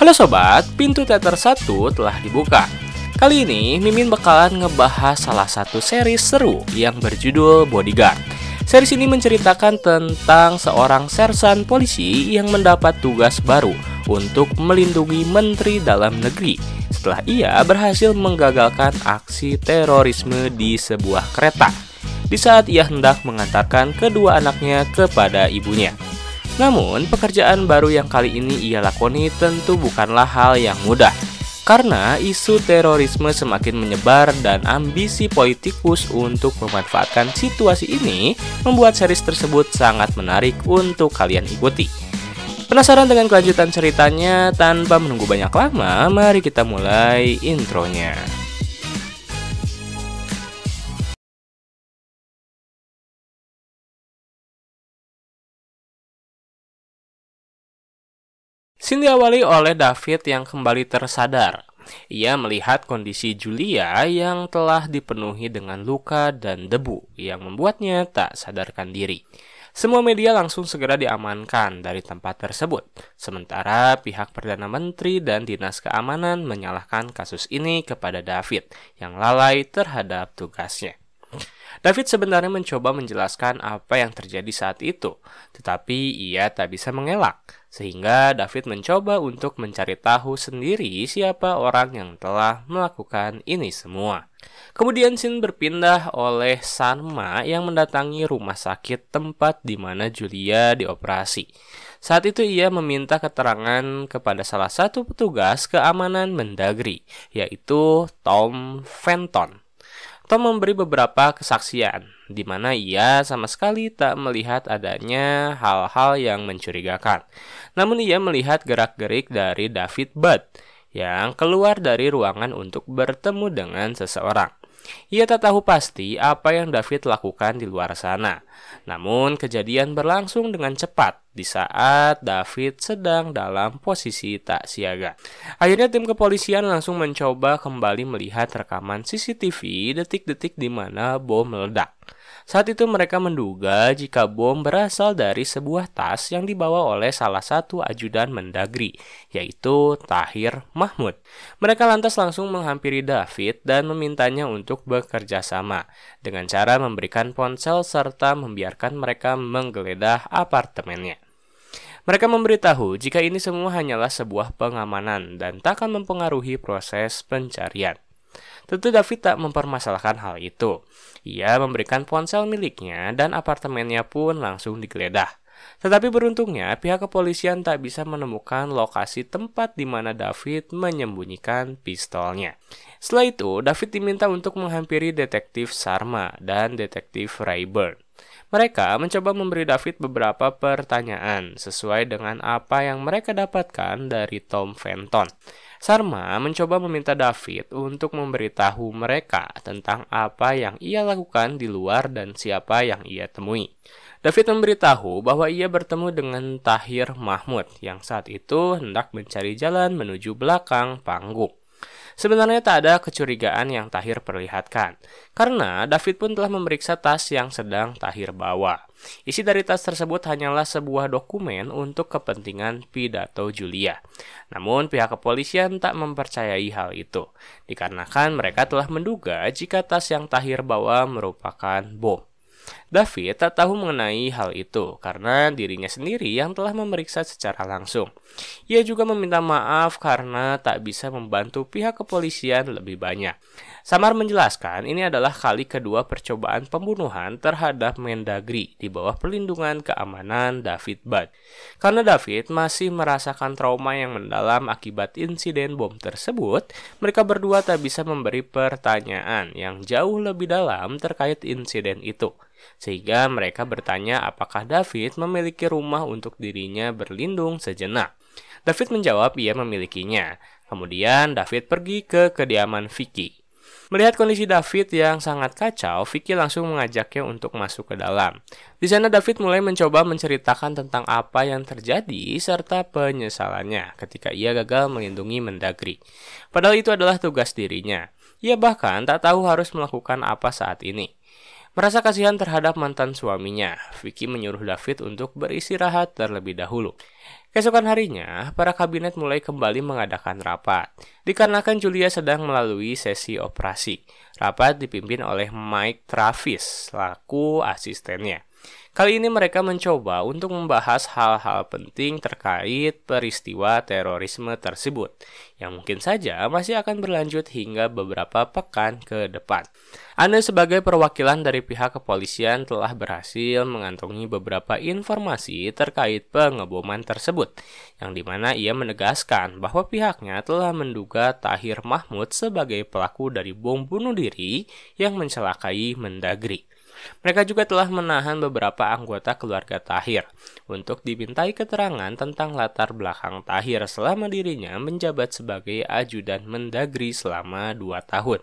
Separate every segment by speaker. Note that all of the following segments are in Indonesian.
Speaker 1: Halo Sobat, pintu teater 1 telah dibuka. Kali ini, Mimin bakalan ngebahas salah satu seri seru yang berjudul Bodyguard. Seri ini menceritakan tentang seorang sersan polisi yang mendapat tugas baru untuk melindungi Menteri Dalam Negeri setelah ia berhasil menggagalkan aksi terorisme di sebuah kereta di saat ia hendak mengantarkan kedua anaknya kepada ibunya. Namun, pekerjaan baru yang kali ini ia lakoni tentu bukanlah hal yang mudah. Karena isu terorisme semakin menyebar dan ambisi politikus untuk memanfaatkan situasi ini membuat series tersebut sangat menarik untuk kalian ikuti. Penasaran dengan kelanjutan ceritanya? Tanpa menunggu banyak lama, mari kita mulai intronya. Scene diawali oleh David yang kembali tersadar. Ia melihat kondisi Julia yang telah dipenuhi dengan luka dan debu yang membuatnya tak sadarkan diri. Semua media langsung segera diamankan dari tempat tersebut. Sementara pihak Perdana Menteri dan Dinas Keamanan menyalahkan kasus ini kepada David yang lalai terhadap tugasnya. David sebenarnya mencoba menjelaskan apa yang terjadi saat itu, tetapi ia tak bisa mengelak, sehingga David mencoba untuk mencari tahu sendiri siapa orang yang telah melakukan ini semua. Kemudian Sin berpindah oleh Sanma yang mendatangi rumah sakit tempat di mana Julia dioperasi. Saat itu ia meminta keterangan kepada salah satu petugas keamanan Mendagri, yaitu Tom Fenton. Tom memberi beberapa kesaksian, di mana ia sama sekali tak melihat adanya hal-hal yang mencurigakan. Namun ia melihat gerak-gerik dari David Budd yang keluar dari ruangan untuk bertemu dengan seseorang. Ia tak tahu pasti apa yang David lakukan di luar sana. Namun kejadian berlangsung dengan cepat di saat David sedang dalam posisi tak siaga. Akhirnya tim kepolisian langsung mencoba kembali melihat rekaman CCTV detik-detik di mana bom meledak. Saat itu mereka menduga jika bom berasal dari sebuah tas yang dibawa oleh salah satu ajudan Mendagri, yaitu Tahir Mahmud. Mereka lantas langsung menghampiri David dan memintanya untuk bekerja sama dengan cara memberikan ponsel serta membiarkan mereka menggeledah apartemennya. Mereka memberitahu jika ini semua hanyalah sebuah pengamanan dan tak akan mempengaruhi proses pencarian. Tentu David tak mempermasalahkan hal itu. Ia memberikan ponsel miliknya dan apartemennya pun langsung digeledah. Tetapi beruntungnya, pihak kepolisian tak bisa menemukan lokasi tempat di mana David menyembunyikan pistolnya. Setelah itu, David diminta untuk menghampiri detektif Sarma dan detektif Rayburn. Mereka mencoba memberi David beberapa pertanyaan sesuai dengan apa yang mereka dapatkan dari Tom Fenton. Sarma mencoba meminta David untuk memberitahu mereka tentang apa yang ia lakukan di luar dan siapa yang ia temui. David memberitahu bahwa ia bertemu dengan Tahir Mahmud yang saat itu hendak mencari jalan menuju belakang panggung. Sebenarnya tak ada kecurigaan yang Tahir perlihatkan, karena David pun telah memeriksa tas yang sedang Tahir bawa. Isi dari tas tersebut hanyalah sebuah dokumen untuk kepentingan pidato Julia. Namun pihak kepolisian tak mempercayai hal itu, dikarenakan mereka telah menduga jika tas yang Tahir bawa merupakan bom. David tak tahu mengenai hal itu karena dirinya sendiri yang telah memeriksa secara langsung. Ia juga meminta maaf karena tak bisa membantu pihak kepolisian lebih banyak. Samar menjelaskan ini adalah kali kedua percobaan pembunuhan terhadap Mendagri di bawah perlindungan keamanan David Bud. Karena David masih merasakan trauma yang mendalam akibat insiden bom tersebut, mereka berdua tak bisa memberi pertanyaan yang jauh lebih dalam terkait insiden itu. Sehingga mereka bertanya apakah David memiliki rumah untuk dirinya berlindung sejenak. David menjawab ia memilikinya. Kemudian David pergi ke kediaman Vicky. Melihat kondisi David yang sangat kacau, Vicky langsung mengajaknya untuk masuk ke dalam. Di sana David mulai mencoba menceritakan tentang apa yang terjadi serta penyesalannya ketika ia gagal melindungi Mendagri. Padahal itu adalah tugas dirinya. Ia bahkan tak tahu harus melakukan apa saat ini. Merasa kasihan terhadap mantan suaminya, Vicky menyuruh David untuk beristirahat terlebih dahulu. Keesokan harinya, para kabinet mulai kembali mengadakan rapat. Dikarenakan Julia sedang melalui sesi operasi. Rapat dipimpin oleh Mike Travis, laku asistennya. Kali ini mereka mencoba untuk membahas hal-hal penting terkait peristiwa terorisme tersebut, yang mungkin saja masih akan berlanjut hingga beberapa pekan ke depan. Anda sebagai perwakilan dari pihak kepolisian telah berhasil mengantongi beberapa informasi terkait pengeboman tersebut, yang dimana ia menegaskan bahwa pihaknya telah menduga Tahir Mahmud sebagai pelaku dari bom bunuh diri yang mencelakai Mendagri. Mereka juga telah menahan beberapa anggota keluarga Tahir untuk dimintai keterangan tentang latar belakang Tahir selama dirinya menjabat sebagai ajudan mendagri selama dua tahun.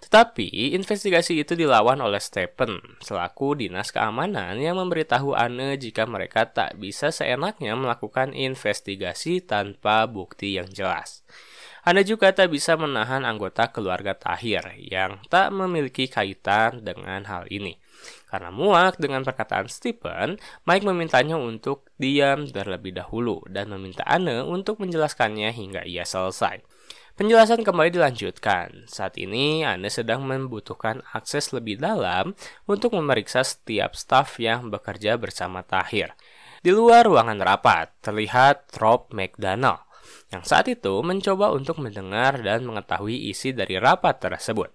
Speaker 1: Tetapi, investigasi itu dilawan oleh Stephen, selaku dinas keamanan yang memberitahu Anne jika mereka tak bisa seenaknya melakukan investigasi tanpa bukti yang jelas. Anne juga tak bisa menahan anggota keluarga Tahir yang tak memiliki kaitan dengan hal ini. Karena muak dengan perkataan Stephen, Mike memintanya untuk diam terlebih dahulu dan meminta Anne untuk menjelaskannya hingga ia selesai. Penjelasan kembali dilanjutkan. Saat ini Anne sedang membutuhkan akses lebih dalam untuk memeriksa setiap staf yang bekerja bersama Tahir. Di luar ruangan rapat, terlihat Rob McDonald yang saat itu mencoba untuk mendengar dan mengetahui isi dari rapat tersebut.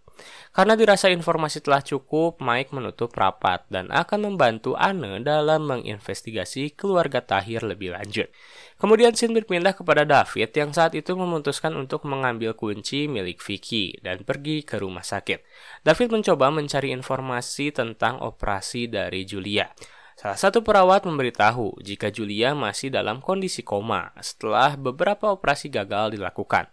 Speaker 1: Karena dirasa informasi telah cukup, Mike menutup rapat dan akan membantu Anne dalam menginvestigasi keluarga Tahir lebih lanjut. Kemudian Sin berpindah kepada David yang saat itu memutuskan untuk mengambil kunci milik Vicky dan pergi ke rumah sakit. David mencoba mencari informasi tentang operasi dari Julia. Salah satu perawat memberitahu jika Julia masih dalam kondisi koma setelah beberapa operasi gagal dilakukan.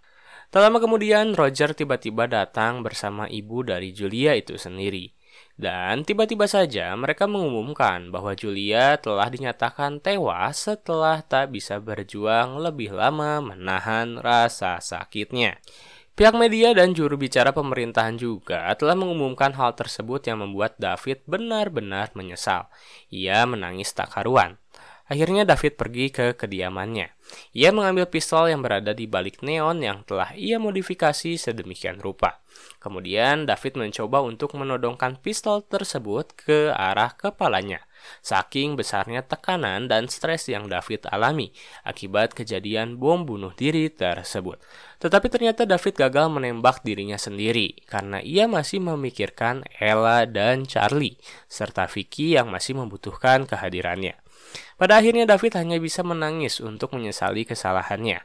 Speaker 1: Tak lama kemudian, Roger tiba-tiba datang bersama ibu dari Julia itu sendiri. Dan tiba-tiba saja mereka mengumumkan bahwa Julia telah dinyatakan tewas setelah tak bisa berjuang lebih lama menahan rasa sakitnya. Pihak media dan juru bicara pemerintahan juga telah mengumumkan hal tersebut yang membuat David benar-benar menyesal. Ia menangis tak karuan. Akhirnya David pergi ke kediamannya. Ia mengambil pistol yang berada di balik neon yang telah ia modifikasi sedemikian rupa. Kemudian David mencoba untuk menodongkan pistol tersebut ke arah kepalanya. Saking besarnya tekanan dan stres yang David alami akibat kejadian bom bunuh diri tersebut. Tetapi ternyata David gagal menembak dirinya sendiri karena ia masih memikirkan Ella dan Charlie serta Vicky yang masih membutuhkan kehadirannya. Pada akhirnya David hanya bisa menangis untuk menyesali kesalahannya.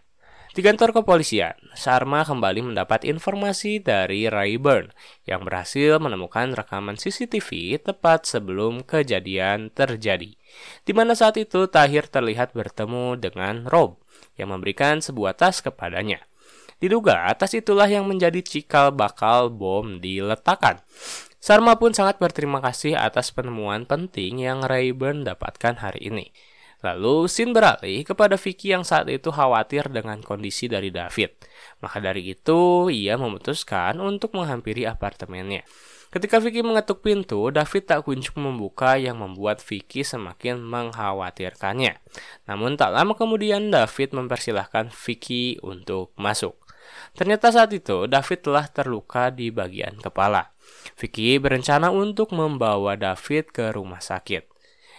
Speaker 1: Di kantor kepolisian, Sharma kembali mendapat informasi dari Rayburn yang berhasil menemukan rekaman CCTV tepat sebelum kejadian terjadi. Di mana saat itu Tahir terlihat bertemu dengan Rob yang memberikan sebuah tas kepadanya. Diduga atas itulah yang menjadi cikal bakal bom diletakkan. Sarma pun sangat berterima kasih atas penemuan penting yang Rayburn dapatkan hari ini. Lalu Sin beralih kepada Vicky yang saat itu khawatir dengan kondisi dari David. Maka dari itu, ia memutuskan untuk menghampiri apartemennya. Ketika Vicky mengetuk pintu, David tak kunjung membuka yang membuat Vicky semakin mengkhawatirkannya. Namun tak lama kemudian David mempersilahkan Vicky untuk masuk. Ternyata saat itu David telah terluka di bagian kepala. Vicky berencana untuk membawa David ke rumah sakit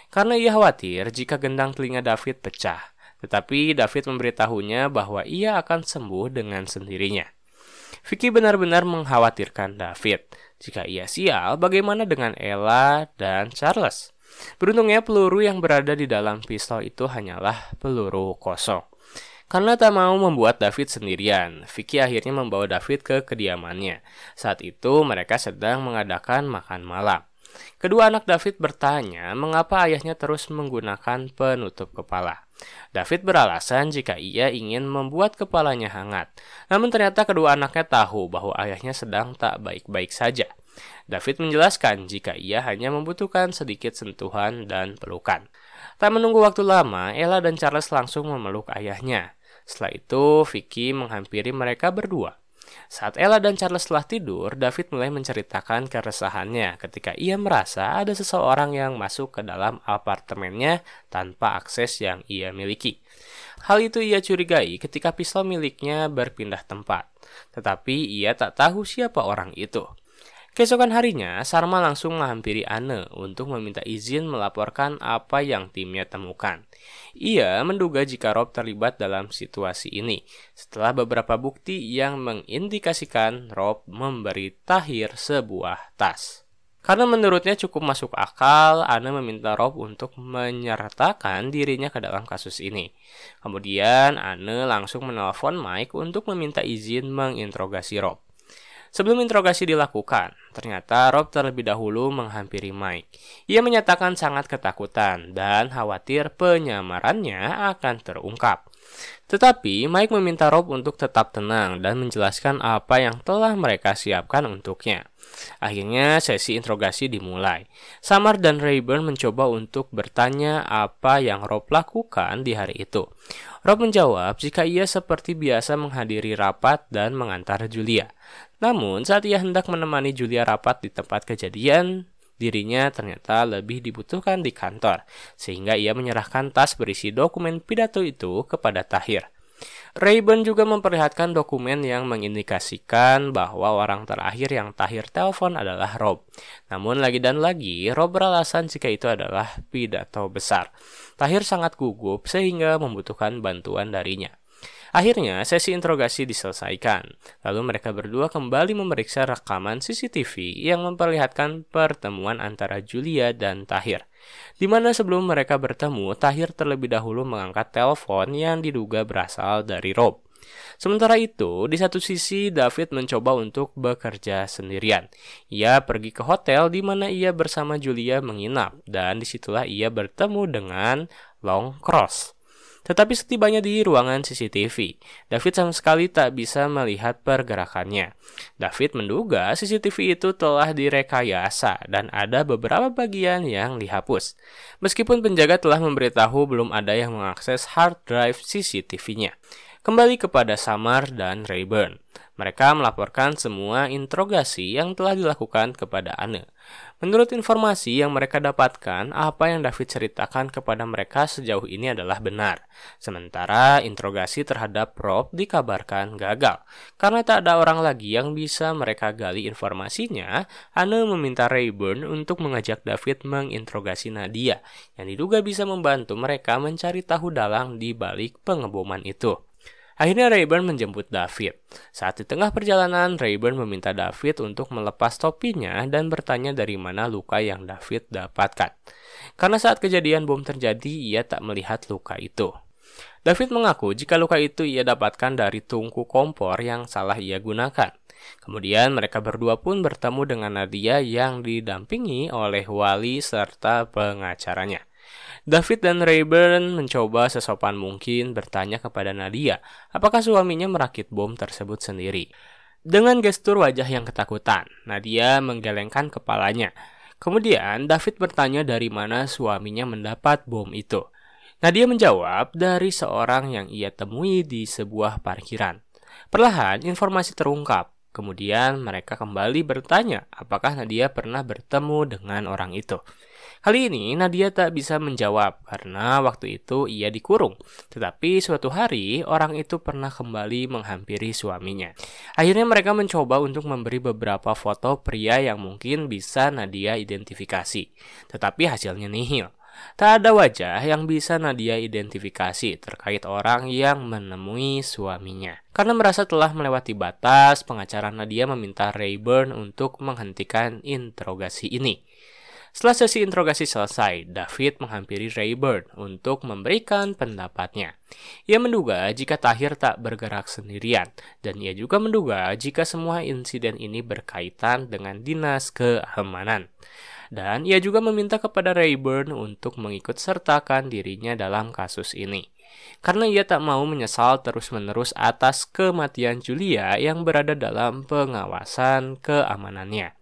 Speaker 1: karena ia khawatir jika gendang telinga David pecah. Tetapi David memberitahunya bahwa ia akan sembuh dengan sendirinya. Vicky benar-benar mengkhawatirkan David. Jika ia sial, bagaimana dengan Ella dan Charles? Beruntungnya peluru yang berada di dalam pistol itu hanyalah peluru kosong. Karena tak mau membuat David sendirian, Vicky akhirnya membawa David ke kediamannya. Saat itu mereka sedang mengadakan makan malam. Kedua anak David bertanya mengapa ayahnya terus menggunakan penutup kepala. David beralasan jika ia ingin membuat kepalanya hangat. Namun ternyata kedua anaknya tahu bahwa ayahnya sedang tak baik-baik saja. David menjelaskan jika ia hanya membutuhkan sedikit sentuhan dan pelukan. Tak menunggu waktu lama, Ella dan Charles langsung memeluk ayahnya. Setelah itu, Vicky menghampiri mereka berdua. Saat Ella dan Charles telah tidur, David mulai menceritakan keresahannya ketika ia merasa ada seseorang yang masuk ke dalam apartemennya tanpa akses yang ia miliki. Hal itu ia curigai ketika pistol miliknya berpindah tempat, tetapi ia tak tahu siapa orang itu. Keesokan harinya, Sarma langsung menghampiri Anne untuk meminta izin melaporkan apa yang timnya temukan. Ia menduga jika Rob terlibat dalam situasi ini setelah beberapa bukti yang mengindikasikan Rob memberi Tahir sebuah tas. Karena menurutnya cukup masuk akal, Ana meminta Rob untuk menyertakan dirinya ke dalam kasus ini. Kemudian, Ana langsung menelpon Mike untuk meminta izin menginterogasi Rob. Sebelum interogasi dilakukan, ternyata Rob terlebih dahulu menghampiri Mike. Ia menyatakan sangat ketakutan dan khawatir penyamarannya akan terungkap. Tetapi Mike meminta Rob untuk tetap tenang dan menjelaskan apa yang telah mereka siapkan untuknya. Akhirnya sesi interogasi dimulai. Samar dan Rayburn mencoba untuk bertanya apa yang Rob lakukan di hari itu. Rob menjawab jika ia seperti biasa menghadiri rapat dan mengantar Julia. Namun, saat ia hendak menemani Julia rapat di tempat kejadian, dirinya ternyata lebih dibutuhkan di kantor, sehingga ia menyerahkan tas berisi dokumen pidato itu kepada Tahir. Rayburn juga memperlihatkan dokumen yang mengindikasikan bahwa orang terakhir yang Tahir telepon adalah Rob. Namun lagi dan lagi, Rob beralasan jika itu adalah pidato besar. Tahir sangat gugup sehingga membutuhkan bantuan darinya. Akhirnya, sesi interogasi diselesaikan. Lalu mereka berdua kembali memeriksa rekaman CCTV yang memperlihatkan pertemuan antara Julia dan Tahir. Di mana sebelum mereka bertemu, Tahir terlebih dahulu mengangkat telepon yang diduga berasal dari Rob. Sementara itu, di satu sisi David mencoba untuk bekerja sendirian. Ia pergi ke hotel di mana ia bersama Julia menginap dan disitulah ia bertemu dengan Long Cross. Tetapi setibanya di ruangan CCTV, David sama sekali tak bisa melihat pergerakannya. David menduga CCTV itu telah direkayasa dan ada beberapa bagian yang dihapus. Meskipun penjaga telah memberitahu belum ada yang mengakses hard drive CCTV-nya kembali kepada Samar dan Rayburn. Mereka melaporkan semua interogasi yang telah dilakukan kepada Anne. Menurut informasi yang mereka dapatkan, apa yang David ceritakan kepada mereka sejauh ini adalah benar. Sementara interogasi terhadap Rob dikabarkan gagal. Karena tak ada orang lagi yang bisa mereka gali informasinya, Anne meminta Rayburn untuk mengajak David menginterogasi Nadia, yang diduga bisa membantu mereka mencari tahu dalang di balik pengeboman itu. Akhirnya Rayburn menjemput David. Saat di tengah perjalanan, Rayburn meminta David untuk melepas topinya dan bertanya dari mana luka yang David dapatkan. Karena saat kejadian bom terjadi, ia tak melihat luka itu. David mengaku jika luka itu ia dapatkan dari tungku kompor yang salah ia gunakan. Kemudian mereka berdua pun bertemu dengan Nadia yang didampingi oleh wali serta pengacaranya. David dan Rayburn mencoba sesopan mungkin bertanya kepada Nadia apakah suaminya merakit bom tersebut sendiri. Dengan gestur wajah yang ketakutan, Nadia menggelengkan kepalanya. Kemudian David bertanya dari mana suaminya mendapat bom itu. Nadia menjawab dari seorang yang ia temui di sebuah parkiran. Perlahan informasi terungkap. Kemudian mereka kembali bertanya apakah Nadia pernah bertemu dengan orang itu. Kali ini Nadia tak bisa menjawab karena waktu itu ia dikurung. Tetapi suatu hari orang itu pernah kembali menghampiri suaminya. Akhirnya mereka mencoba untuk memberi beberapa foto pria yang mungkin bisa Nadia identifikasi. Tetapi hasilnya nihil. Tak ada wajah yang bisa Nadia identifikasi terkait orang yang menemui suaminya. Karena merasa telah melewati batas, pengacara Nadia meminta Rayburn untuk menghentikan interogasi ini. Setelah sesi interogasi selesai, David menghampiri Rayburn untuk memberikan pendapatnya. Ia menduga jika Tahir tak bergerak sendirian, dan ia juga menduga jika semua insiden ini berkaitan dengan dinas keamanan. Dan ia juga meminta kepada Rayburn untuk mengikut sertakan dirinya dalam kasus ini karena ia tak mau menyesal terus-menerus atas kematian Julia yang berada dalam pengawasan keamanannya.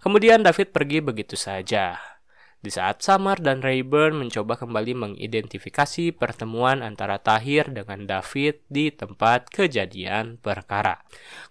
Speaker 1: Kemudian David pergi begitu saja. Di saat Samar dan Rayburn mencoba kembali mengidentifikasi pertemuan antara Tahir dengan David di tempat kejadian perkara.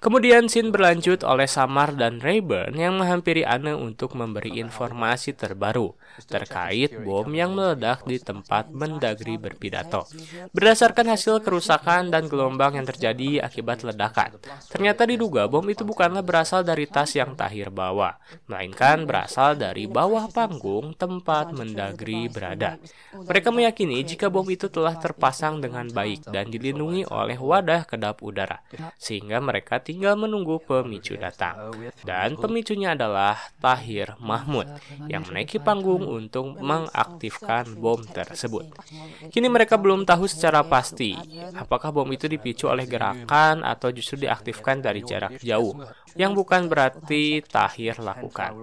Speaker 1: Kemudian scene berlanjut oleh Samar dan Rayburn yang menghampiri Anne untuk memberi informasi terbaru terkait bom yang meledak di tempat Mendagri berpidato. Berdasarkan hasil kerusakan dan gelombang yang terjadi akibat ledakan, ternyata diduga bom itu bukanlah berasal dari tas yang Tahir bawa, melainkan berasal dari bawah panggung tempat Mendagri berada. Mereka meyakini jika bom itu telah terpasang dengan baik dan dilindungi oleh wadah kedap udara, sehingga mereka tinggal menunggu pemicu datang. Dan pemicunya adalah Tahir Mahmud yang menaiki panggung untuk mengaktifkan bom tersebut. Kini mereka belum tahu secara pasti apakah bom itu dipicu oleh gerakan atau justru diaktifkan dari jarak jauh yang bukan berarti Tahir lakukan.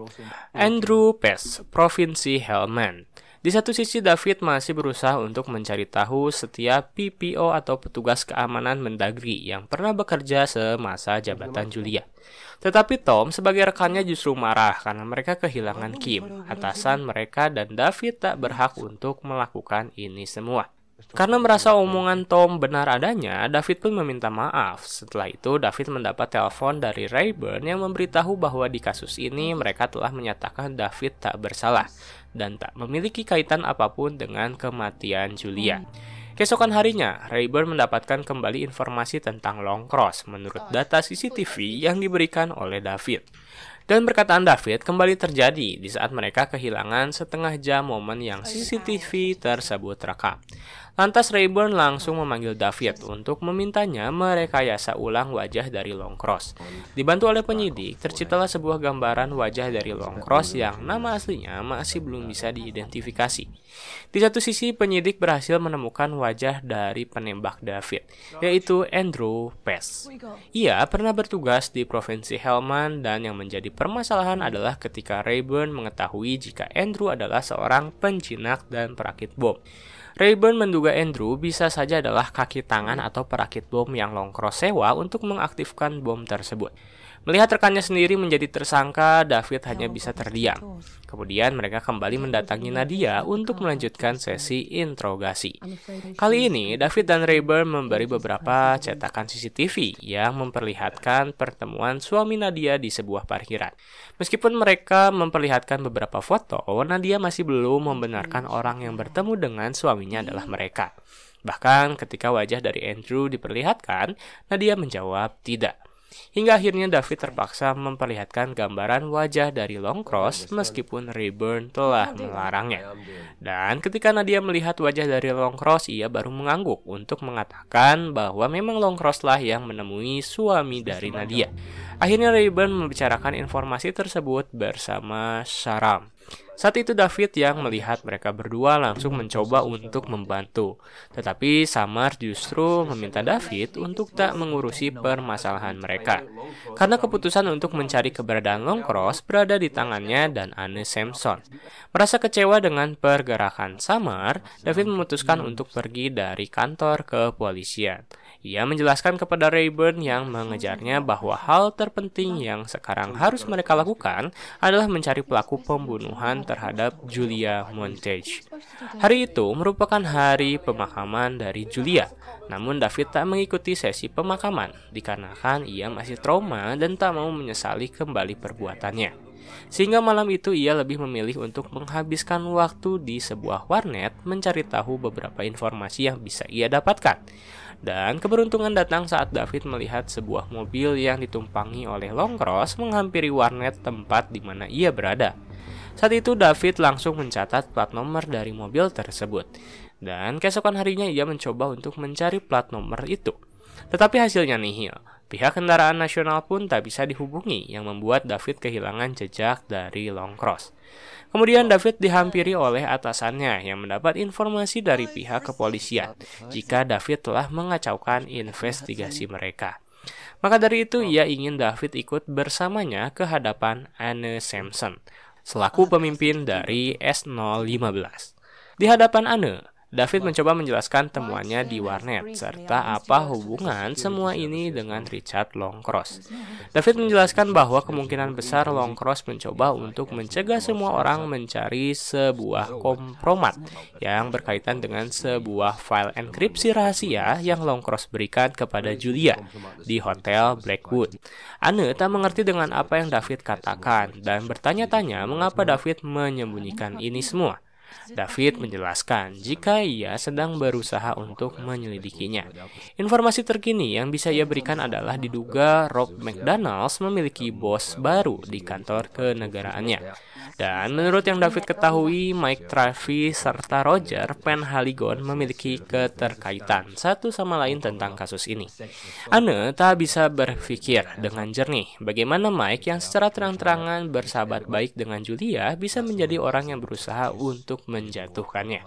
Speaker 1: Andrew Pes, Provinsi Helmand. Di satu sisi David masih berusaha untuk mencari tahu setiap PPO atau petugas keamanan Mendagri yang pernah bekerja semasa jabatan Julia. Tetapi Tom sebagai rekannya justru marah karena mereka kehilangan Kim, atasan mereka dan David tak berhak untuk melakukan ini semua. Karena merasa omongan Tom benar adanya, David pun meminta maaf. Setelah itu, David mendapat telepon dari Rayburn yang memberitahu bahwa di kasus ini mereka telah menyatakan David tak bersalah dan tak memiliki kaitan apapun dengan kematian Julia. Keesokan harinya, Rayburn mendapatkan kembali informasi tentang Long Cross menurut data CCTV yang diberikan oleh David. Dan perkataan David kembali terjadi di saat mereka kehilangan setengah jam momen yang CCTV tersebut rekam. Lantas Rayburn langsung memanggil David untuk memintanya merekayasa ulang wajah dari Long Cross. Dibantu oleh penyidik, terciptalah sebuah gambaran wajah dari Long Cross yang nama aslinya masih belum bisa diidentifikasi. Di satu sisi, penyidik berhasil menemukan wajah dari penembak David, yaitu Andrew Pes. Ia pernah bertugas di Provinsi Helmand dan yang menjadi permasalahan adalah ketika Rayburn mengetahui jika Andrew adalah seorang penjinak dan perakit bom. Rayburn menduga Andrew bisa saja adalah kaki tangan atau perakit bom yang Longcross sewa untuk mengaktifkan bom tersebut. Melihat rekannya sendiri menjadi tersangka, David hanya oh, bisa oh, terdiam. Kemudian mereka kembali iya, mendatangi iya, Nadia iya. untuk melanjutkan sesi interogasi. Kali ini, David dan Rayburn memberi beberapa cetakan CCTV yang memperlihatkan pertemuan suami Nadia di sebuah parkiran. Meskipun mereka memperlihatkan beberapa foto, Nadia masih belum membenarkan orang yang bertemu dengan suaminya adalah mereka. Bahkan ketika wajah dari Andrew diperlihatkan, Nadia menjawab tidak. Hingga akhirnya David terpaksa memperlihatkan gambaran wajah dari Longcross meskipun Rayburn telah melarangnya. Dan ketika Nadia melihat wajah dari Longcross, ia baru mengangguk untuk mengatakan bahwa memang Longcrosslah yang menemui suami dari Nadia. Akhirnya Rayburn membicarakan informasi tersebut bersama Saram. Saat itu David yang melihat mereka berdua langsung mencoba untuk membantu. Tetapi Samar justru meminta David untuk tak mengurusi permasalahan mereka. Karena keputusan untuk mencari keberadaan Long Cross berada di tangannya dan Anne Samson. Merasa kecewa dengan pergerakan Samar, David memutuskan untuk pergi dari kantor ke kepolisian. Ia menjelaskan kepada Rayburn yang mengejarnya bahwa hal terpenting yang sekarang harus mereka lakukan adalah mencari pelaku pembunuhan terhadap Julia Montage. Hari itu merupakan hari pemakaman dari Julia, namun David tak mengikuti sesi pemakaman dikarenakan ia masih trauma dan tak mau menyesali kembali perbuatannya. Sehingga malam itu ia lebih memilih untuk menghabiskan waktu di sebuah warnet mencari tahu beberapa informasi yang bisa ia dapatkan. Dan keberuntungan datang saat David melihat sebuah mobil yang ditumpangi oleh Longcross menghampiri warnet tempat di mana ia berada. Saat itu David langsung mencatat plat nomor dari mobil tersebut. Dan keesokan harinya ia mencoba untuk mencari plat nomor itu. Tetapi hasilnya nihil. Pihak kendaraan nasional pun tak bisa dihubungi yang membuat David kehilangan jejak dari long cross. Kemudian David dihampiri oleh atasannya yang mendapat informasi dari pihak kepolisian jika David telah mengacaukan investigasi mereka. Maka dari itu ia ingin David ikut bersamanya ke hadapan Anne Sampson selaku pemimpin dari S015. Di hadapan Anne, David mencoba menjelaskan temuannya di warnet serta apa hubungan semua ini dengan Richard Longcross. David menjelaskan bahwa kemungkinan besar Longcross mencoba untuk mencegah semua orang mencari sebuah kompromat yang berkaitan dengan sebuah file enkripsi rahasia yang Longcross berikan kepada Julia di Hotel Blackwood. Anne tak mengerti dengan apa yang David katakan dan bertanya-tanya mengapa David menyembunyikan ini semua. David menjelaskan jika ia sedang berusaha untuk menyelidikinya. Informasi terkini yang bisa ia berikan adalah diduga Rob McDonald's memiliki bos baru di kantor kenegaraannya. Dan menurut yang David ketahui, Mike Travis serta Roger Penhaligon memiliki keterkaitan satu sama lain tentang kasus ini. Anne tak bisa berpikir dengan jernih bagaimana Mike yang secara terang-terangan bersahabat baik dengan Julia bisa menjadi orang yang berusaha untuk menjatuhkannya.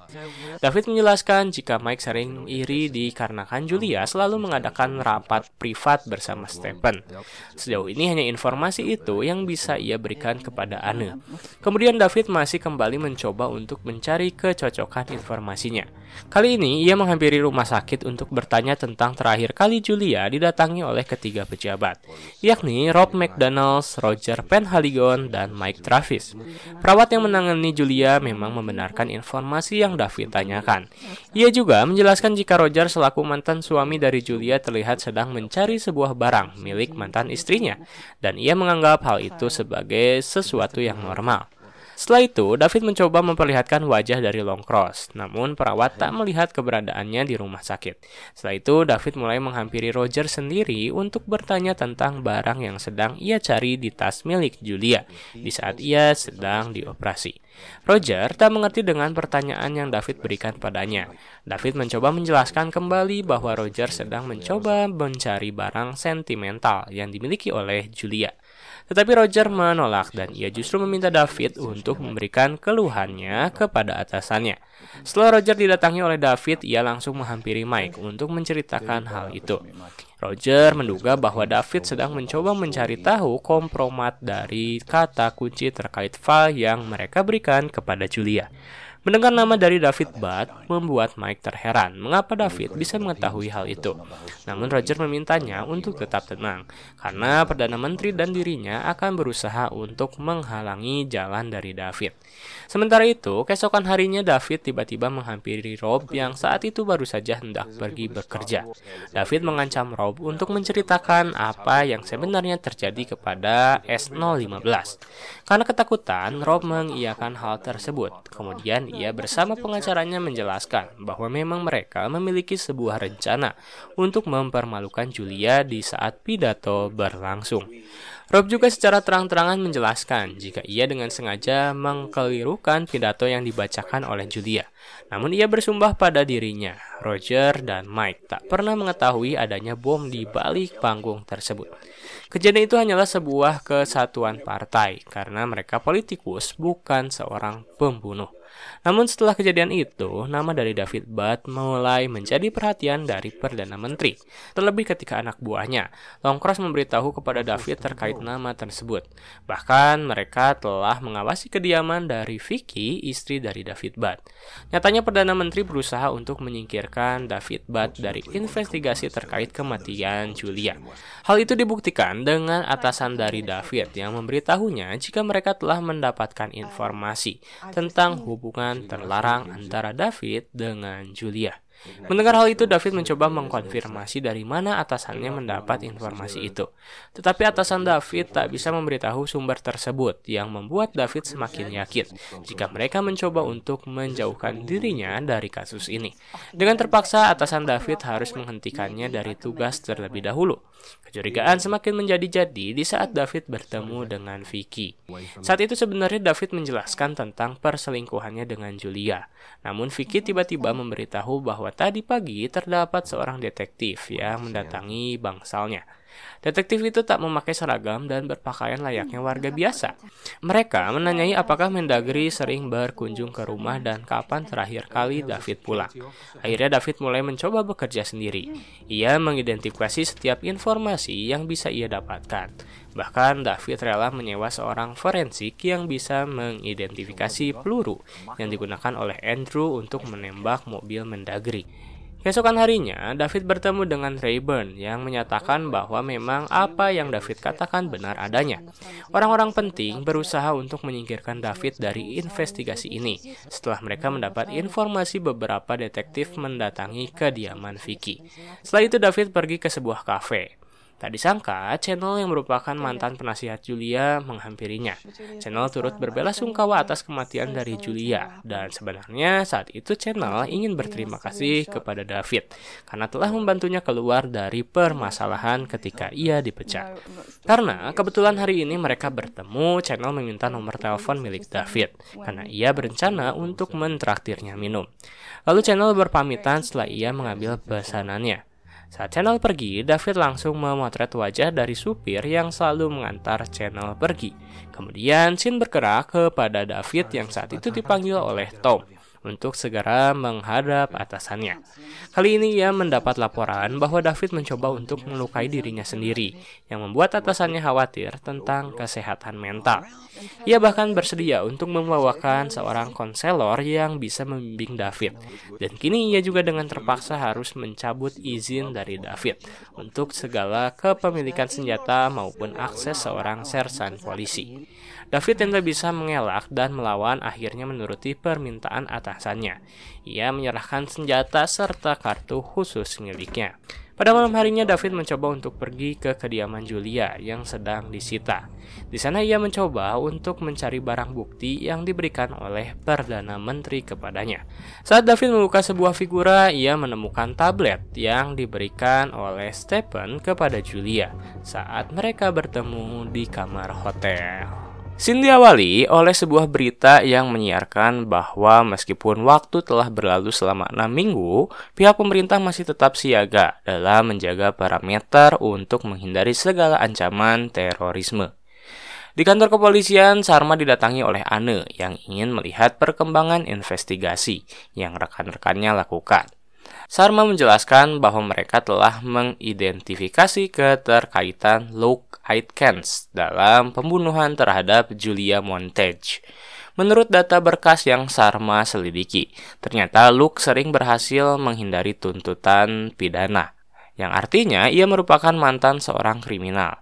Speaker 1: David menjelaskan jika Mike sering iri dikarenakan Julia selalu mengadakan rapat privat bersama Stephen. Sejauh ini hanya informasi itu yang bisa ia berikan kepada Anne. Kemudian David masih kembali mencoba untuk mencari kecocokan informasinya. Kali ini ia menghampiri rumah sakit untuk bertanya tentang terakhir kali Julia didatangi oleh ketiga pejabat, yakni Rob McDonald, Roger Penhaligon, dan Mike Travis. Perawat yang menangani Julia memang membenarkan membenarkan informasi yang David tanyakan. Ia juga menjelaskan jika Roger selaku mantan suami dari Julia terlihat sedang mencari sebuah barang milik mantan istrinya, dan ia menganggap hal itu sebagai sesuatu yang normal. Setelah itu, David mencoba memperlihatkan wajah dari Long Cross, namun perawat tak melihat keberadaannya di rumah sakit. Setelah itu, David mulai menghampiri Roger sendiri untuk bertanya tentang barang yang sedang ia cari di tas milik Julia di saat ia sedang dioperasi. Roger tak mengerti dengan pertanyaan yang David berikan padanya. David mencoba menjelaskan kembali bahwa Roger sedang mencoba mencari barang sentimental yang dimiliki oleh Julia. Tetapi Roger menolak dan ia justru meminta David untuk memberikan keluhannya kepada atasannya. Setelah Roger didatangi oleh David, ia langsung menghampiri Mike untuk menceritakan hal itu. Roger menduga bahwa David sedang mencoba mencari tahu kompromat dari kata kunci terkait file yang mereka berikan kepada Julia. Mendengar nama dari David Budd membuat Mike terheran mengapa David bisa mengetahui hal itu. Namun Roger memintanya untuk tetap tenang, karena Perdana Menteri dan dirinya akan berusaha untuk menghalangi jalan dari David. Sementara itu, keesokan harinya David tiba-tiba menghampiri Rob yang saat itu baru saja hendak pergi bekerja. David mengancam Rob untuk menceritakan apa yang sebenarnya terjadi kepada S015. Karena ketakutan, Rob mengiyakan hal tersebut. Kemudian ia bersama pengacaranya menjelaskan bahwa memang mereka memiliki sebuah rencana untuk mempermalukan Julia di saat pidato berlangsung. Rob juga secara terang-terangan menjelaskan jika ia dengan sengaja mengkelirukan pidato yang dibacakan oleh Julia. Namun ia bersumpah pada dirinya, Roger dan Mike tak pernah mengetahui adanya bom di balik panggung tersebut. Kejadian itu hanyalah sebuah kesatuan partai karena mereka politikus bukan seorang pembunuh. Namun setelah kejadian itu, nama dari David Butt mulai menjadi perhatian dari Perdana Menteri, terlebih ketika anak buahnya, Longcross memberitahu kepada David terkait nama tersebut. Bahkan mereka telah mengawasi kediaman dari Vicky, istri dari David Butt. Nyatanya Perdana Menteri berusaha untuk menyingkirkan David Butt dari investigasi terkait kematian Julia. Hal itu dibuktikan dengan atasan dari David yang memberitahunya jika mereka telah mendapatkan informasi tentang hubungan hubungan terlarang antara David dengan Julia. Mendengar hal itu, David mencoba mengkonfirmasi dari mana atasannya mendapat informasi itu. Tetapi atasan David tak bisa memberitahu sumber tersebut, yang membuat David semakin yakin jika mereka mencoba untuk menjauhkan dirinya dari kasus ini. Dengan terpaksa, atasan David harus menghentikannya iya, iya, dari iya, tugas terlebih dahulu. Kecurigaan semakin menjadi-jadi di saat David bertemu dengan Vicky. Saat itu sebenarnya David menjelaskan tentang perselingkuhannya dengan Julia. Namun Vicky tiba-tiba memberitahu bahwa tadi pagi terdapat seorang detektif yang mendatangi bangsalnya. Detektif itu tak memakai seragam dan berpakaian layaknya warga biasa. Mereka menanyai apakah Mendagri sering berkunjung ke rumah dan kapan terakhir kali David pulang. Akhirnya David mulai mencoba bekerja sendiri. Ia mengidentifikasi setiap informasi yang bisa ia dapatkan. Bahkan David rela menyewa seorang forensik yang bisa mengidentifikasi peluru yang digunakan oleh Andrew untuk menembak mobil Mendagri. Keesokan harinya, David bertemu dengan Rayburn yang menyatakan bahwa memang apa yang David katakan benar adanya. Orang-orang penting berusaha untuk menyingkirkan David dari investigasi ini setelah mereka mendapat informasi beberapa detektif mendatangi kediaman Vicky. Setelah itu David pergi ke sebuah kafe. Tak disangka, Channel yang merupakan iya. mantan penasihat Julia menghampirinya. Iya, channel turut berbela sungkawa atas kematian iya, dari Julia, dan sebenarnya saat itu Channel ingin berterima kasih kepada David karena telah membantunya keluar dari permasalahan ketika ia dipecat. Karena kebetulan hari ini mereka bertemu, Channel meminta nomor telepon milik David karena ia berencana gitu, untuk mentraktirnya minum. Lalu Channel berpamitan setelah ia mengambil pesanannya. Saat Channel pergi, David langsung memotret wajah dari supir yang selalu mengantar Channel pergi. Kemudian Shin bergerak kepada David yang saat itu dipanggil oleh Tom untuk segera menghadap atasannya. Kali ini ia mendapat laporan bahwa David mencoba untuk melukai dirinya sendiri, yang membuat atasannya khawatir tentang kesehatan mental. Ia bahkan bersedia untuk membawakan seorang konselor yang bisa membimbing David, dan kini ia juga dengan terpaksa harus mencabut izin dari David untuk segala kepemilikan senjata maupun akses seorang sersan polisi. David yang tak bisa mengelak dan melawan akhirnya menuruti permintaan atasannya. Ia menyerahkan senjata serta kartu khusus miliknya. Pada malam harinya, David mencoba untuk pergi ke kediaman Julia yang sedang disita. Di sana, ia mencoba untuk mencari barang bukti yang diberikan oleh Perdana Menteri kepadanya. Saat David membuka sebuah figura, ia menemukan tablet yang diberikan oleh Stephen kepada Julia saat mereka bertemu di kamar hotel. Sin diawali oleh sebuah berita yang menyiarkan bahwa meskipun waktu telah berlalu selama enam minggu, pihak pemerintah masih tetap siaga dalam menjaga parameter untuk menghindari segala ancaman terorisme. Di kantor kepolisian, Sarma didatangi oleh Anne yang ingin melihat perkembangan investigasi yang rekan-rekannya lakukan. Sarma menjelaskan bahwa mereka telah mengidentifikasi keterkaitan Luke. Aitkens dalam pembunuhan terhadap Julia Montage. Menurut data berkas yang Sarma selidiki, ternyata Luke sering berhasil menghindari tuntutan pidana, yang artinya ia merupakan mantan seorang kriminal.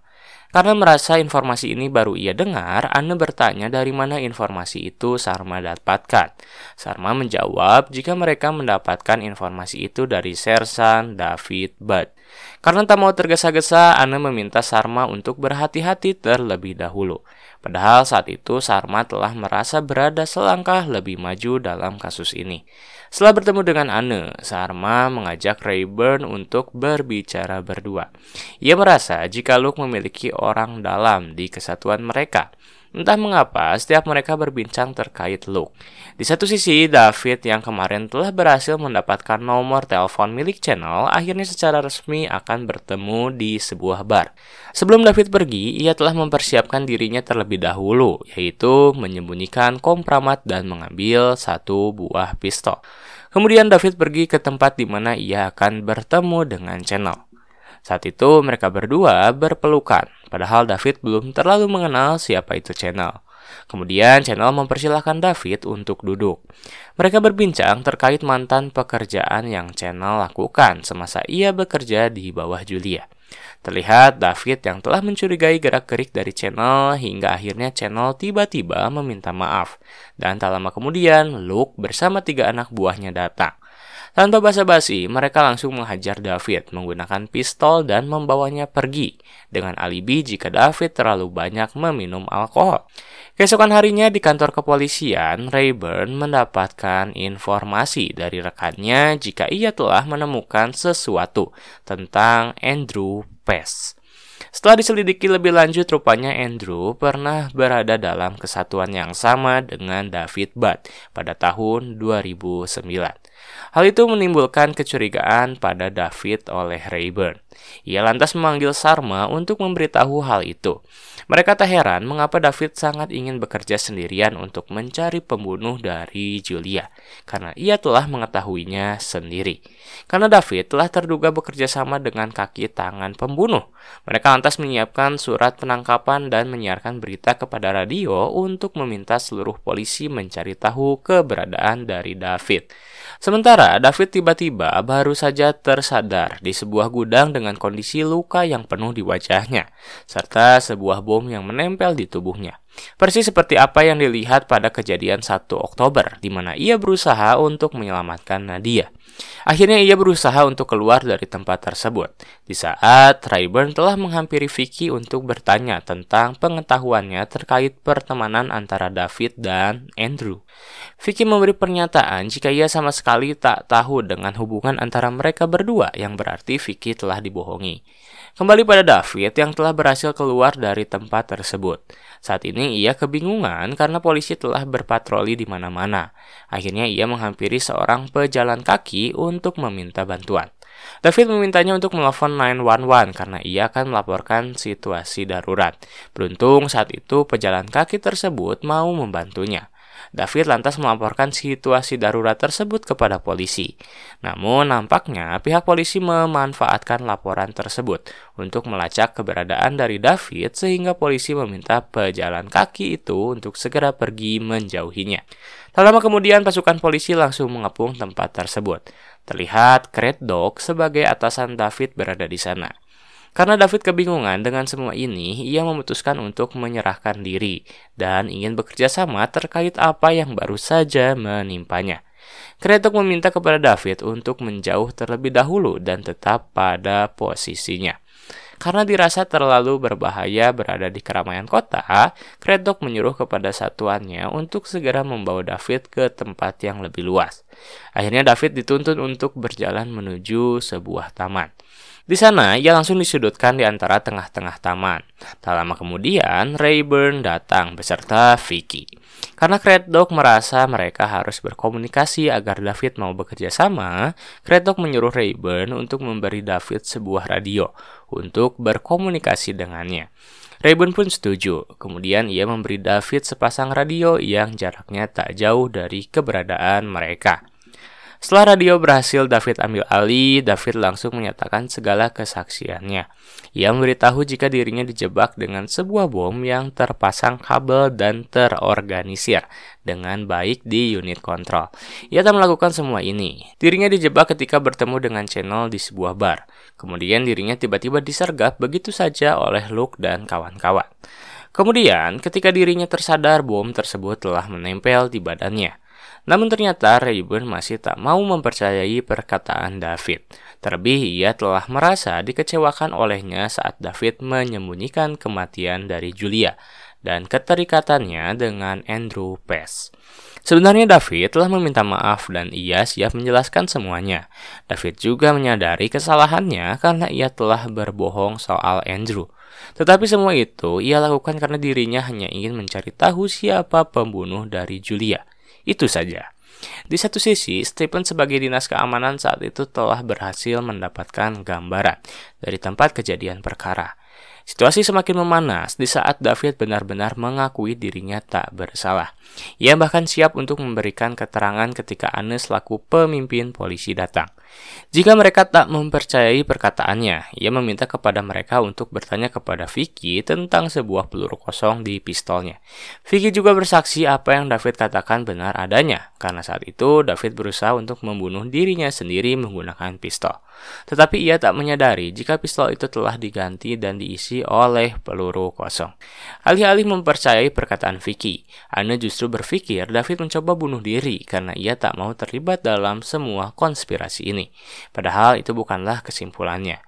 Speaker 1: Karena merasa informasi ini baru ia dengar, Anne bertanya dari mana informasi itu Sarma dapatkan. Sarma menjawab jika mereka mendapatkan informasi itu dari Sersan David Budd. Karena tak mau tergesa-gesa, Ana meminta Sarma untuk berhati-hati terlebih dahulu. Padahal saat itu Sarma telah merasa berada selangkah lebih maju dalam kasus ini. Setelah bertemu dengan Anne, Sarma mengajak Rayburn untuk berbicara berdua. Ia merasa jika Luke memiliki orang dalam di kesatuan mereka. Entah mengapa, setiap mereka berbincang terkait Luke. Di satu sisi, David yang kemarin telah berhasil mendapatkan nomor telepon milik Channel, akhirnya secara resmi akan bertemu di sebuah bar. Sebelum David pergi, ia telah mempersiapkan dirinya terlebih dahulu, yaitu menyembunyikan kompromat dan mengambil satu buah pistol. Kemudian David pergi ke tempat di mana ia akan bertemu dengan Channel. Saat itu mereka berdua berpelukan, padahal David belum terlalu mengenal siapa itu Channel. Kemudian Channel mempersilahkan David untuk duduk. Mereka berbincang terkait mantan pekerjaan yang Channel lakukan semasa ia bekerja di bawah Julia. Terlihat David yang telah mencurigai gerak-gerik dari Channel hingga akhirnya Channel tiba-tiba meminta maaf. Dan tak lama kemudian, Luke bersama tiga anak buahnya datang. Tanpa basa-basi, mereka langsung menghajar David menggunakan pistol dan membawanya pergi dengan alibi jika David terlalu banyak meminum alkohol. Keesokan harinya di kantor kepolisian, Rayburn mendapatkan informasi dari rekannya jika ia telah menemukan sesuatu tentang Andrew Pes. Setelah diselidiki lebih lanjut, rupanya Andrew pernah berada dalam kesatuan yang sama dengan David Budd pada tahun 2009. Hal itu menimbulkan kecurigaan pada David oleh Rayburn. Ia lantas memanggil Sarma untuk memberitahu hal itu. Mereka tak heran mengapa David sangat ingin bekerja sendirian untuk mencari pembunuh dari Julia, karena ia telah mengetahuinya sendiri. Karena David telah terduga bekerja sama dengan kaki tangan pembunuh, mereka lantas menyiapkan surat penangkapan dan menyiarkan berita kepada radio untuk meminta seluruh polisi mencari tahu keberadaan dari David. Sementara David tiba-tiba baru saja tersadar di sebuah gudang dengan kondisi luka yang penuh di wajahnya, serta sebuah bom yang menempel di tubuhnya. Persis seperti apa yang dilihat pada kejadian 1 Oktober, di mana ia berusaha untuk menyelamatkan Nadia. Akhirnya ia berusaha untuk keluar dari tempat tersebut, di saat Rayburn telah menghampiri Vicky untuk bertanya tentang pengetahuannya terkait pertemanan antara David dan Andrew. Vicky memberi pernyataan jika ia sama sekali tak tahu dengan hubungan antara mereka berdua yang berarti Vicky telah dibohongi. Kembali pada David yang telah berhasil keluar dari tempat tersebut. Saat ini ia kebingungan karena polisi telah berpatroli di mana-mana. Akhirnya ia menghampiri seorang pejalan kaki untuk meminta bantuan. David memintanya untuk melepon 911 karena ia akan melaporkan situasi darurat. Beruntung saat itu pejalan kaki tersebut mau membantunya. David lantas melaporkan situasi darurat tersebut kepada polisi. Namun nampaknya pihak polisi memanfaatkan laporan tersebut untuk melacak keberadaan dari David sehingga polisi meminta pejalan kaki itu untuk segera pergi menjauhinya. Tak lama kemudian pasukan polisi langsung mengepung tempat tersebut. Terlihat Kredok sebagai atasan David berada di sana. Karena David kebingungan dengan semua ini, ia memutuskan untuk menyerahkan diri dan ingin bekerja sama terkait apa yang baru saja menimpanya. Kretok meminta kepada David untuk menjauh terlebih dahulu dan tetap pada posisinya. Karena dirasa terlalu berbahaya berada di keramaian kota, Kretok menyuruh kepada satuannya untuk segera membawa David ke tempat yang lebih luas. Akhirnya David dituntun untuk berjalan menuju sebuah taman. Di sana, ia langsung disudutkan di antara tengah-tengah taman. Tak lama kemudian, Rayburn datang beserta Vicky. Karena Red Dog merasa mereka harus berkomunikasi agar David mau bekerja sama, Red Dog menyuruh Rayburn untuk memberi David sebuah radio untuk berkomunikasi dengannya. Rayburn pun setuju. Kemudian ia memberi David sepasang radio yang jaraknya tak jauh dari keberadaan mereka. Setelah radio berhasil David ambil alih, David langsung menyatakan segala kesaksiannya. Ia memberitahu jika dirinya dijebak dengan sebuah bom yang terpasang kabel dan terorganisir dengan baik di unit kontrol. Ia tak melakukan semua ini. Dirinya dijebak ketika bertemu dengan Channel di sebuah bar. Kemudian dirinya tiba-tiba disergap begitu saja oleh Luke dan kawan-kawan. Kemudian, ketika dirinya tersadar, bom tersebut telah menempel di badannya. Namun ternyata Rayburn masih tak mau mempercayai perkataan David. Terlebih ia telah merasa dikecewakan olehnya saat David menyembunyikan kematian dari Julia dan keterikatannya dengan Andrew Pace. Sebenarnya David telah meminta maaf dan ia siap menjelaskan semuanya. David juga menyadari kesalahannya karena ia telah berbohong soal Andrew. Tetapi semua itu ia lakukan karena dirinya hanya ingin mencari tahu siapa pembunuh dari Julia. Itu saja. Di satu sisi, Stephen sebagai dinas keamanan saat itu telah berhasil mendapatkan gambaran dari tempat kejadian perkara. Situasi semakin memanas di saat David benar-benar mengakui dirinya tak bersalah. Ia bahkan siap untuk memberikan keterangan ketika Anne selaku pemimpin polisi datang. Jika mereka tak mempercayai perkataannya, ia meminta kepada mereka untuk bertanya kepada Vicky tentang sebuah peluru kosong di pistolnya. Vicky juga bersaksi apa yang David katakan benar adanya, karena saat itu David berusaha untuk membunuh dirinya sendiri menggunakan pistol. Tetapi ia tak menyadari jika pistol itu telah diganti dan diisi oleh peluru kosong. Alih-alih mempercayai perkataan Vicky, Anne justru berpikir David mencoba bunuh diri karena ia tak mau terlibat dalam semua konspirasi ini. Padahal itu bukanlah kesimpulannya.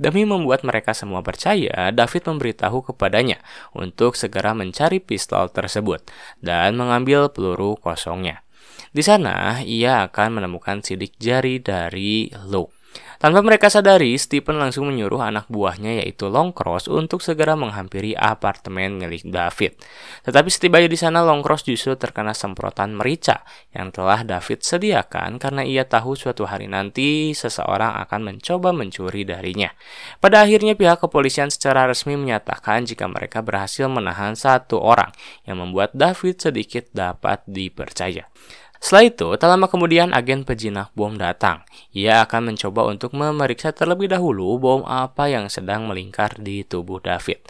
Speaker 1: Demi membuat mereka semua percaya, David memberitahu kepadanya untuk segera mencari pistol tersebut dan mengambil peluru kosongnya. Di sana, ia akan menemukan sidik jari dari Luke. Tanpa mereka sadari, Stephen langsung menyuruh anak buahnya yaitu Longcross untuk segera menghampiri apartemen milik David. Tetapi setibanya di sana Longcross justru terkena semprotan merica yang telah David sediakan karena ia tahu suatu hari nanti seseorang akan mencoba mencuri darinya. Pada akhirnya pihak kepolisian secara resmi menyatakan jika mereka berhasil menahan satu orang yang membuat David sedikit dapat dipercaya. Setelah itu, tak lama kemudian agen pejinak bom datang. Ia akan mencoba untuk memeriksa terlebih dahulu bom apa yang sedang melingkar di tubuh David.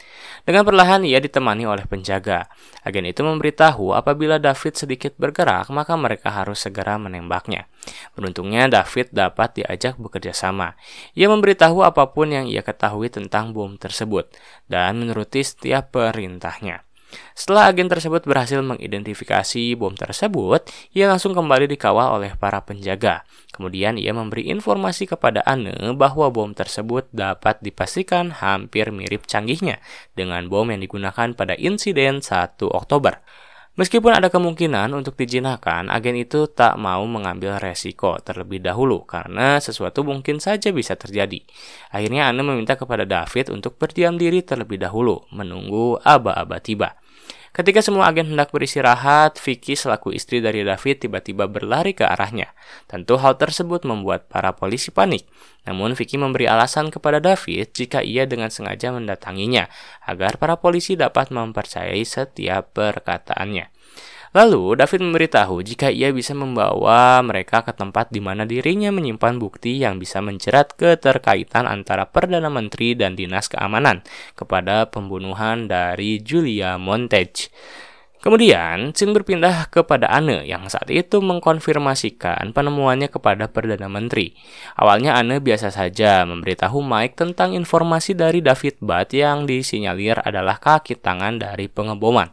Speaker 1: Dengan perlahan ia ditemani oleh penjaga. Agen itu memberitahu apabila David sedikit bergerak, maka mereka harus segera menembaknya. Beruntungnya David dapat diajak bekerja sama. Ia memberitahu apapun yang ia ketahui tentang bom tersebut dan menuruti setiap perintahnya. Setelah agen tersebut berhasil mengidentifikasi bom tersebut, ia langsung kembali dikawal oleh para penjaga. Kemudian ia memberi informasi kepada Anne bahwa bom tersebut dapat dipastikan hampir mirip canggihnya dengan bom yang digunakan pada insiden 1 Oktober. Meskipun ada kemungkinan untuk dijinakan, agen itu tak mau mengambil resiko terlebih dahulu karena sesuatu mungkin saja bisa terjadi. Akhirnya Anne meminta kepada David untuk berdiam diri terlebih dahulu, menunggu aba-aba tiba. Ketika semua agen hendak beristirahat, Vicky selaku istri dari David tiba-tiba berlari ke arahnya. Tentu hal tersebut membuat para polisi panik. Namun Vicky memberi alasan kepada David jika ia dengan sengaja mendatanginya, agar para polisi dapat mempercayai setiap perkataannya. Lalu David memberitahu jika ia bisa membawa mereka ke tempat di mana dirinya menyimpan bukti yang bisa mencerat keterkaitan antara Perdana Menteri dan Dinas Keamanan kepada pembunuhan dari Julia Montage. Kemudian, Sin berpindah kepada Anne yang saat itu mengkonfirmasikan penemuannya kepada Perdana Menteri. Awalnya Anne biasa saja memberitahu Mike tentang informasi dari David Bat yang disinyalir adalah kaki tangan dari pengeboman.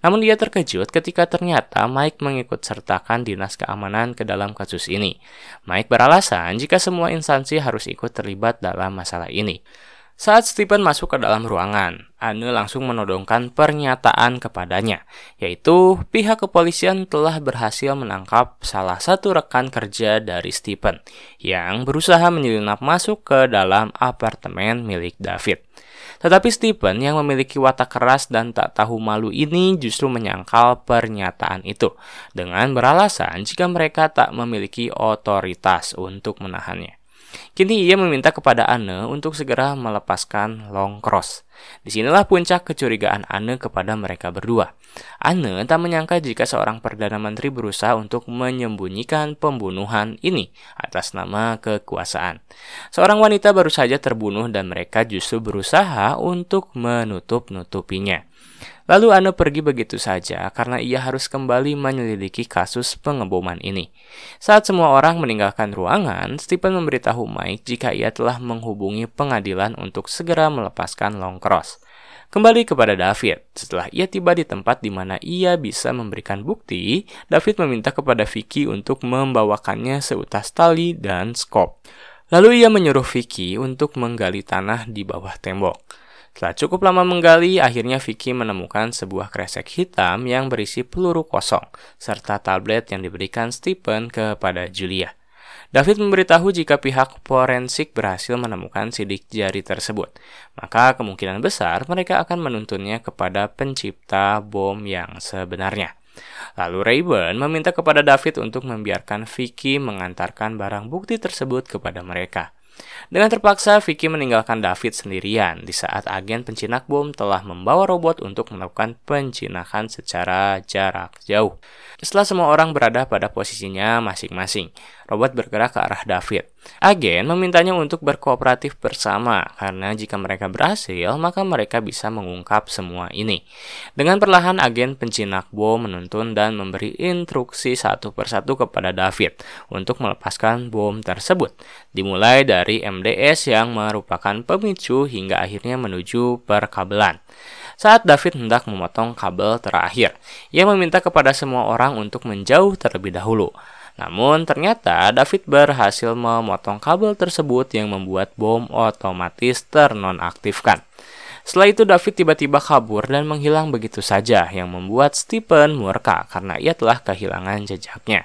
Speaker 1: Namun dia terkejut ketika ternyata Mike mengikut sertakan dinas keamanan ke dalam kasus ini. Mike beralasan jika semua instansi harus ikut terlibat dalam masalah ini. Saat Stephen masuk ke dalam ruangan, Anne langsung menodongkan pernyataan kepadanya, yaitu pihak kepolisian telah berhasil menangkap salah satu rekan kerja dari Stephen yang berusaha menyelinap masuk ke dalam apartemen milik David. Tetapi Stephen yang memiliki watak keras dan tak tahu malu ini justru menyangkal pernyataan itu dengan beralasan jika mereka tak memiliki otoritas untuk menahannya. Kini ia meminta kepada Anne untuk segera melepaskan Long Cross. Disinilah puncak kecurigaan Anne kepada mereka berdua. Anne tak menyangka jika seorang Perdana Menteri berusaha untuk menyembunyikan pembunuhan ini atas nama kekuasaan. Seorang wanita baru saja terbunuh dan mereka justru berusaha untuk menutup-nutupinya. Lalu Ano pergi begitu saja karena ia harus kembali menyelidiki kasus pengeboman ini. Saat semua orang meninggalkan ruangan, Stephen memberitahu Mike jika ia telah menghubungi pengadilan untuk segera melepaskan Long Cross. Kembali kepada David, setelah ia tiba di tempat di mana ia bisa memberikan bukti, David meminta kepada Vicky untuk membawakannya seutas tali dan skop. Lalu ia menyuruh Vicky untuk menggali tanah di bawah tembok. Setelah cukup lama menggali, akhirnya Vicky menemukan sebuah kresek hitam yang berisi peluru kosong, serta tablet yang diberikan Stephen kepada Julia. David memberitahu jika pihak forensik berhasil menemukan sidik jari tersebut. Maka kemungkinan besar mereka akan menuntunnya kepada pencipta bom yang sebenarnya. Lalu Rayburn meminta kepada David untuk membiarkan Vicky mengantarkan barang bukti tersebut kepada mereka. Dengan terpaksa, Vicky meninggalkan David sendirian di saat agen pencinak bom telah membawa robot untuk melakukan pencinakan secara jarak jauh. Setelah semua orang berada pada posisinya masing-masing, robot bergerak ke arah David. Agen memintanya untuk berkooperatif bersama karena jika mereka berhasil, maka mereka bisa mengungkap semua ini. Dengan perlahan agen pencinak bom menuntun dan memberi instruksi satu persatu kepada David untuk melepaskan bom tersebut. Dimulai dari MDS yang merupakan pemicu hingga akhirnya menuju perkabelan saat David hendak memotong kabel terakhir. Ia meminta kepada semua orang untuk menjauh terlebih dahulu. Namun ternyata David berhasil memotong kabel tersebut yang membuat bom otomatis ternonaktifkan. Setelah itu David tiba-tiba kabur dan menghilang begitu saja yang membuat Stephen murka karena ia telah kehilangan jejaknya.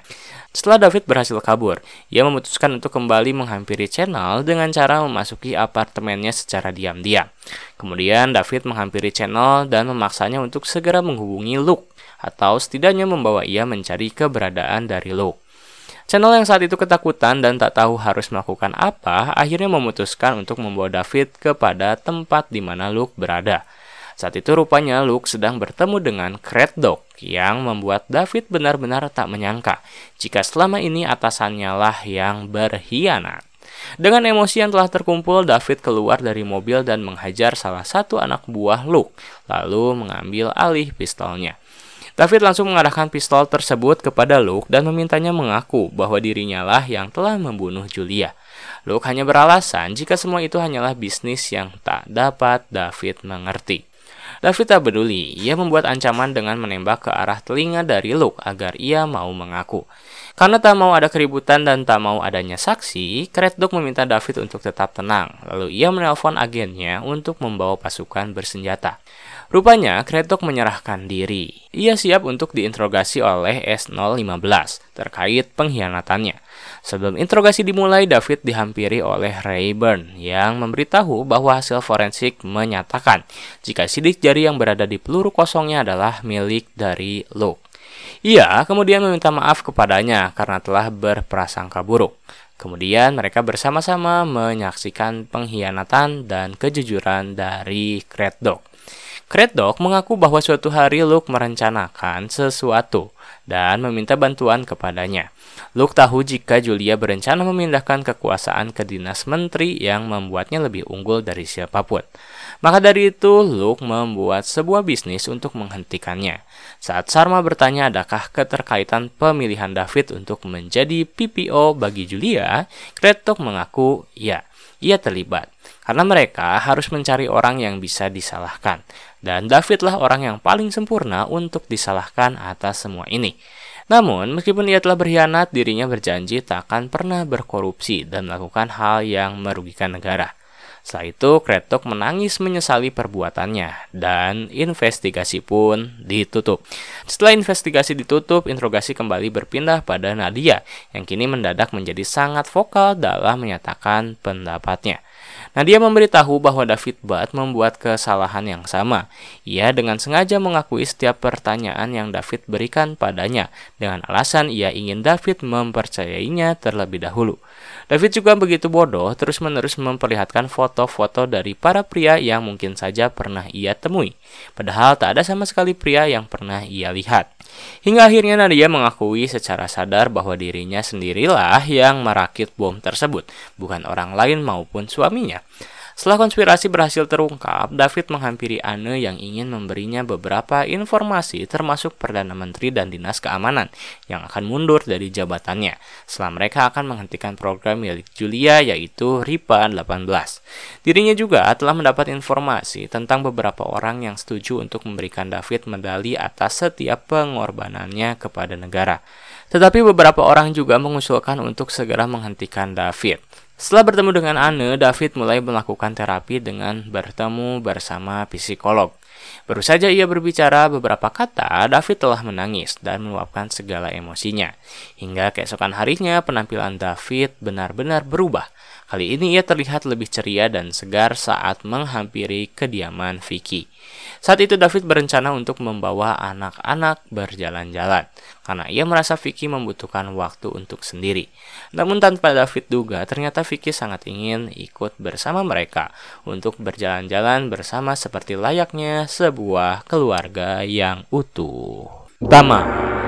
Speaker 1: Setelah David berhasil kabur, ia memutuskan untuk kembali menghampiri Channel dengan cara memasuki apartemennya secara diam-diam. Kemudian David menghampiri Channel dan memaksanya untuk segera menghubungi Luke atau setidaknya membawa ia mencari keberadaan dari Luke. Channel yang saat itu ketakutan dan tak tahu harus melakukan apa, akhirnya memutuskan untuk membawa David kepada tempat di mana Luke berada. Saat itu rupanya Luke sedang bertemu dengan Red Dog yang membuat David benar-benar tak menyangka jika selama ini atasannya lah yang berkhianat. Dengan emosi yang telah terkumpul, David keluar dari mobil dan menghajar salah satu anak buah Luke, lalu mengambil alih pistolnya. David langsung mengarahkan pistol tersebut kepada Luke dan memintanya mengaku bahwa dirinya lah yang telah membunuh Julia. Luke hanya beralasan jika semua itu hanyalah bisnis yang tak dapat David mengerti. David tak peduli, ia membuat ancaman dengan menembak ke arah telinga dari Luke agar ia mau mengaku. Karena tak mau ada keributan dan tak mau adanya saksi, Kretduk meminta David untuk tetap tenang, lalu ia menelpon agennya untuk membawa pasukan bersenjata. Rupanya, Kretok menyerahkan diri. Ia siap untuk diinterogasi oleh S015 terkait pengkhianatannya. Sebelum interogasi dimulai, David dihampiri oleh Rayburn yang memberitahu bahwa hasil forensik menyatakan jika sidik jari yang berada di peluru kosongnya adalah milik dari Luke. Ia kemudian meminta maaf kepadanya karena telah berprasangka buruk. Kemudian mereka bersama-sama menyaksikan pengkhianatan dan kejujuran dari Kredok. Kredok mengaku bahwa suatu hari Luke merencanakan sesuatu dan meminta bantuan kepadanya. Luke tahu jika Julia berencana memindahkan kekuasaan ke dinas menteri yang membuatnya lebih unggul dari siapapun. Maka dari itu, Luke membuat sebuah bisnis untuk menghentikannya. Saat Sharma bertanya adakah keterkaitan pemilihan David untuk menjadi PPO bagi Julia, Kretok mengaku ya, ia terlibat karena mereka harus mencari orang yang bisa disalahkan. Dan Davidlah orang yang paling sempurna untuk disalahkan atas semua ini. Namun, meskipun ia telah berkhianat, dirinya berjanji tak akan pernah berkorupsi dan melakukan hal yang merugikan negara. Setelah itu, Kretok menangis menyesali perbuatannya, dan investigasi pun ditutup. Setelah investigasi ditutup, interogasi kembali berpindah pada Nadia, yang kini mendadak menjadi sangat vokal dalam menyatakan pendapatnya. Nah, dia memberitahu bahwa David Bat membuat kesalahan yang sama. Ia dengan sengaja mengakui setiap pertanyaan yang David berikan padanya dengan alasan ia ingin David mempercayainya terlebih dahulu. David juga begitu bodoh terus-menerus memperlihatkan foto-foto dari para pria yang mungkin saja pernah ia temui, padahal tak ada sama sekali pria yang pernah ia lihat. Hingga akhirnya Nadia mengakui secara sadar bahwa dirinya sendirilah yang merakit bom tersebut, bukan orang lain maupun suaminya. Setelah konspirasi berhasil terungkap, David menghampiri Anne yang ingin memberinya beberapa informasi termasuk Perdana Menteri dan Dinas Keamanan yang akan mundur dari jabatannya setelah mereka akan menghentikan program milik Julia yaitu RIPA 18. Dirinya juga telah mendapat informasi tentang beberapa orang yang setuju untuk memberikan David medali atas setiap pengorbanannya kepada negara. Tetapi beberapa orang juga mengusulkan untuk segera menghentikan David. Setelah bertemu dengan Anne, David mulai melakukan terapi dengan bertemu bersama psikolog. Baru saja ia berbicara beberapa kata, David telah menangis dan meluapkan segala emosinya. Hingga keesokan harinya, penampilan David benar-benar berubah. Kali ini ia terlihat lebih ceria dan segar saat menghampiri kediaman Vicky. Saat itu David berencana untuk membawa anak-anak berjalan-jalan karena ia merasa Vicky membutuhkan waktu untuk sendiri. Namun tanpa David duga, ternyata Vicky sangat ingin ikut bersama mereka untuk berjalan-jalan bersama seperti layaknya sebuah keluarga yang utuh. Tama